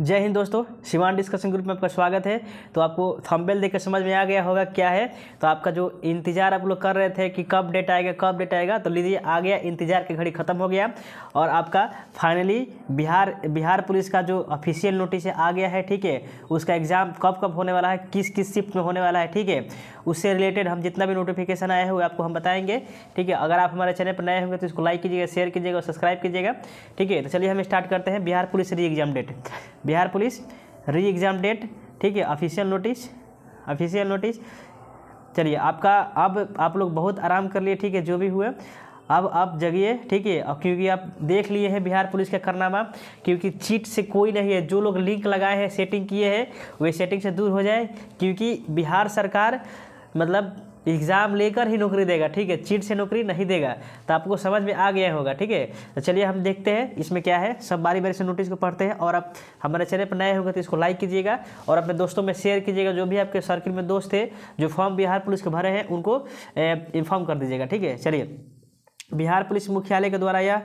जय हिंद दोस्तों Siwan discussion group में आपका स्वागत है तो आपको थंबेल देखकर समझ में आ गया होगा क्या है तो आपका जो इंतजार आप लोग कर रहे थे कि कब डेट आएगा कब डेट आएगा तो लीजिए आ गया इंतजार की घड़ी ख़त्म हो गया और आपका फाइनली बिहार बिहार पुलिस का जो ऑफिशियल नोटिस है आ गया है ठीक है उसका एग्ज़ाम कब कब होने वाला है किस किस शिफ्ट में होने वाला है ठीक है उससे रिलेटेड हम जितना भी नोटिफिकेशन आया हुआ आपको हम बताएंगे ठीक है अगर आप हमारे चैनल पर नए होंगे तो इसको लाइक कीजिएगा शेयर कीजिएगा और सब्सक्राइब कीजिएगा ठीक है तो चलिए हम स्टार्ट करते हैं Bihar police re exam date Bihar police re exam date ठीक है ऑफिशियल नोटिस ऑफिशियल नोटिस चलिए आपका अब आप लोग बहुत आराम कर लिए ठीक है जो भी हुए अब आप जगिए ठीक है और क्योंकि आप देख लिए हैं बिहार पुलिस का करनामा क्योंकि चीट से कोई नहीं है जो लोग लिंक लगाए हैं सेटिंग किए हैं वे सेटिंग से दूर हो जाए क्योंकि बिहार सरकार मतलब एग्ज़ाम लेकर ही नौकरी देगा ठीक है चीट से नौकरी नहीं देगा तो आपको समझ में आ गया होगा ठीक है तो चलिए हम देखते हैं इसमें क्या है सब बारी बारी से नोटिस को पढ़ते हैं और आप हमारे चैनल पर नए होंगे तो इसको लाइक कीजिएगा और अपने दोस्तों में शेयर कीजिएगा जो भी आपके सर्किल में दोस्त थे जो फॉर्म बिहार पुलिस के भरे हैं उनको इन्फॉर्म कर दीजिएगा ठीक है चलिए बिहार पुलिस मुख्यालय के द्वारा यह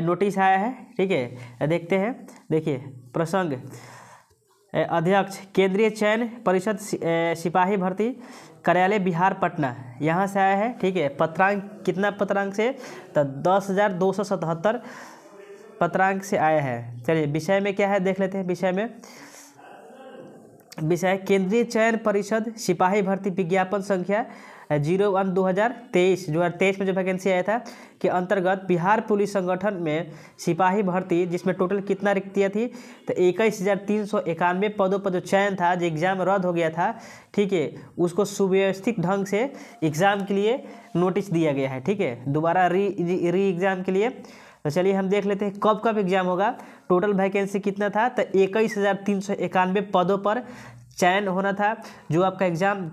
नोटिस आया है ठीक है देखते हैं देखिए प्रसंग अध्यक्ष केंद्रीय चयन परिषद सिपाही भर्ती कार्यालय बिहार पटना यहाँ से आया है ठीक है पत्रांक कितना पत्रांक से तो दस हज़ार दो सौ सतहत्तर पत्रांक से आया है चलिए विषय में क्या है देख लेते हैं विषय में विषय केंद्रीय चयन परिषद सिपाही भर्ती विज्ञापन संख्या जीरो वन दो हज़ार तेईस दो हज़ार तेईस में जो वैकेंसी आया था कि अंतर्गत बिहार पुलिस संगठन में सिपाही भर्ती जिसमें टोटल कितना रिक्तियाँ थी तो इक्कीस हज़ार तीन सौ इक्यानवे पदों पर जो चयन था जो एग्ज़ाम रद्द हो गया था ठीक है उसको सुव्यवस्थित ढंग से एग्ज़ाम के लिए नोटिस दिया गया है ठीक है दोबारा री री एग्ज़ाम के लिए तो चलिए हम देख लेते हैं कब कब एग्ज़ाम होगा टोटल वैकेंसी कितना था तो इक्कीस हज़ार तीन सौ इक्यानवे पदों पर चयन होना था जो आपका एग्ज़ाम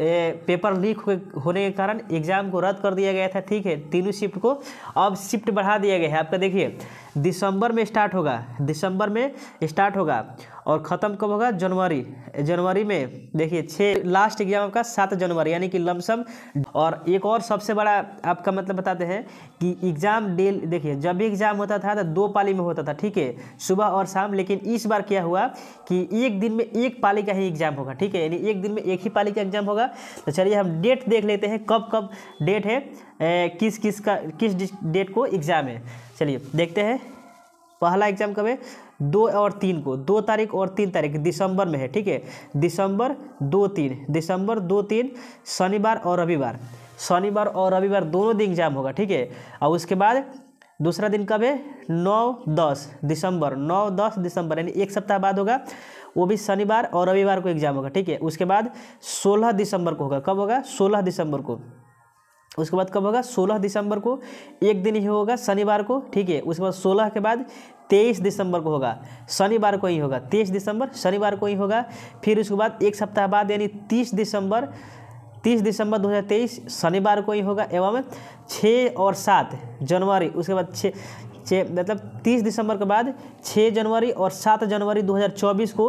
पेपर लीक होने के कारण एग्ज़ाम को रद्द कर दिया गया था ठीक है तीनों शिफ्ट को अब शिफ्ट बढ़ा दिया गया है आपका देखिए दिसंबर में स्टार्ट होगा दिसंबर में स्टार्ट होगा और ख़त्म कब होगा जनवरी जनवरी में देखिए छः लास्ट एग्जाम आपका सात जनवरी यानी कि लमसम और एक और सबसे बड़ा आपका मतलब बताते हैं कि एग्ज़ाम डेल देखिए जब भी एग्ज़ाम होता था तो दो पाली में होता था ठीक है सुबह और शाम लेकिन इस बार क्या हुआ कि एक दिन में एक पाली का ही एग्ज़ाम होगा ठीक है यानी एक दिन में एक ही पाली का एग्ज़ाम होगा तो चलिए हम डेट देख लेते हैं कब कब डेट है ए, किस किस का किस डेट को एग्ज़ाम है चलिए देखते हैं पहला एग्जाम कब है दो और तीन को दो तारीख और तीन तारीख दिसंबर में है ठीक है दिसंबर दो तीन दिसंबर दो तीन शनिवार और रविवार शनिवार और रविवार दोनों दिन एग्जाम होगा ठीक है और उसके बाद दूसरा दिन कब है नौ दस दिसंबर नौ दस दिसंबर यानी एक सप्ताह बाद होगा वो भी शनिवार और रविवार को एग्जाम होगा ठीक है उसके बाद सोलह दिसंबर को होगा कब होगा सोलह दिसंबर को उसके बाद कब होगा 16 दिसंबर को एक दिन ही होगा शनिवार को ठीक है उसके बाद 16 के बाद 23 दिसंबर को होगा शनिवार को ही होगा 23 दिसंबर शनिवार को ही होगा फिर उसके बाद एक सप्ताह बाद यानी 30 दिसंबर तीस दिसंबर 2023 शनिवार को ही होगा एवं छः और सात जनवरी उसके बाद छः छः मतलब तीस दिसंबर के बाद छः जनवरी और सात जनवरी 2024 को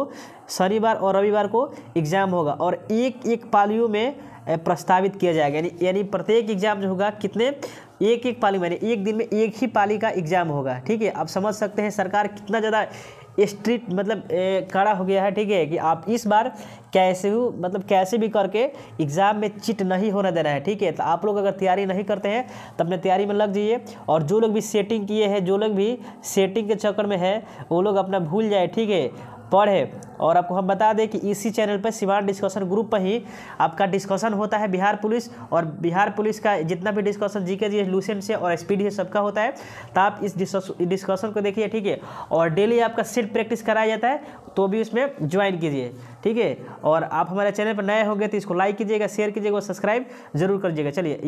शनिवार और रविवार को एग्ज़ाम होगा और एक एक पालियों में प्रस्तावित किया जाएगा यानी यानी प्रत्येक एग्ज़ाम जो होगा कितने एक एक पाली मैंने एक दिन में एक ही पाली का एग्ज़ाम होगा ठीक है आप समझ सकते हैं सरकार कितना ज़्यादा स्ट्रिक्ट मतलब कड़ा हो गया है ठीक है कि आप इस बार कैसे हो मतलब कैसे भी करके एग्ज़ाम में चिट नहीं होना देना है ठीक है तो आप लोग अगर तैयारी नहीं करते हैं तो अपने तैयारी में लग जाइए और जो लोग भी सेटिंग किए हैं जो लोग भी सेटिंग के चक्कर में है वो लोग अपना भूल जाए ठीक है पढ़े और आपको हम बता दें कि इसी चैनल पर सिवान डिस्कशन ग्रुप पर ही आपका डिस्कशन होता है बिहार पुलिस और बिहार पुलिस का जितना भी डिस्कशन जी के जी लूसेंट से और स्पीड है सबका होता है तो आप इस डिस्कशन को देखिए ठीक है और डेली आपका सिर्फ प्रैक्टिस कराया जाता है तो भी उसमें ज्वाइन कीजिए ठीक है और आप हमारे चैनल पर नए होंगे तो इसको लाइक कीजिएगा शेयर कीजिएगा और सब्सक्राइब जरूर कर दीजिएगा चलिए